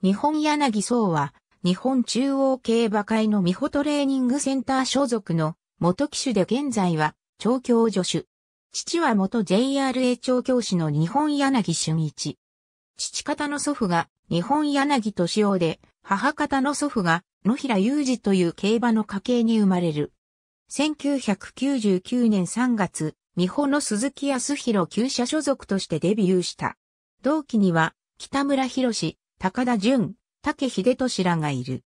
日本柳荘は、日本中央競馬会の美穂トレーニングセンター所属の元騎手で現在は、調教助手。父は元 JRA 調教師の日本柳俊一。父方の祖父が日本柳敏夫で、母方の祖父が野平裕二という競馬の家系に生まれる。1999年3月、美穂の鈴木康弘旧社所属としてデビューした。同期には、北村博士、高田純、竹秀俊らがいる。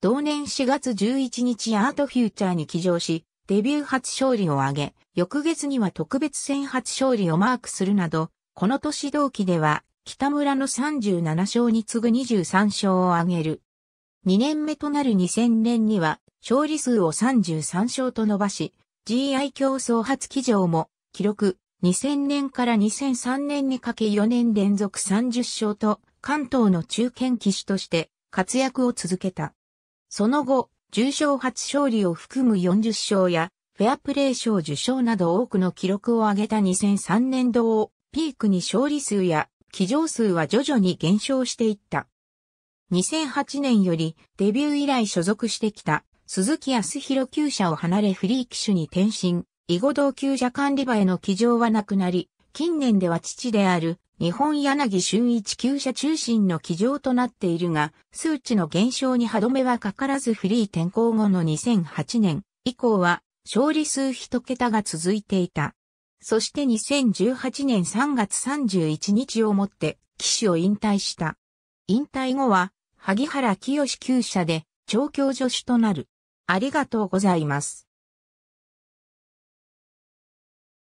同年4月11日アートフューチャーに起乗し、デビュー初勝利を挙げ、翌月には特別戦初勝利をマークするなど、この年同期では、北村の37勝に次ぐ23勝を挙げる。2年目となる2000年には、勝利数を33勝と伸ばし、GI 競争初起乗も、記録、2000年から2003年にかけ4年連続30勝と、関東の中堅騎手として活躍を続けた。その後、重賞初勝利を含む40勝や、フェアプレー賞受賞など多くの記録を上げた2003年度をピークに勝利数や騎乗数は徐々に減少していった。2008年よりデビュー以来所属してきた鈴木康弘厩舎を離れフリー騎手に転身、囲碁同級者管理場への騎乗はなくなり、近年では父である日本柳俊一級者中心の基上となっているが、数値の減少に歯止めはかからずフリー転向後の2008年以降は勝利数一桁が続いていた。そして2018年3月31日をもって騎手を引退した。引退後は萩原清旧社で調教助手となる。ありがとうございます。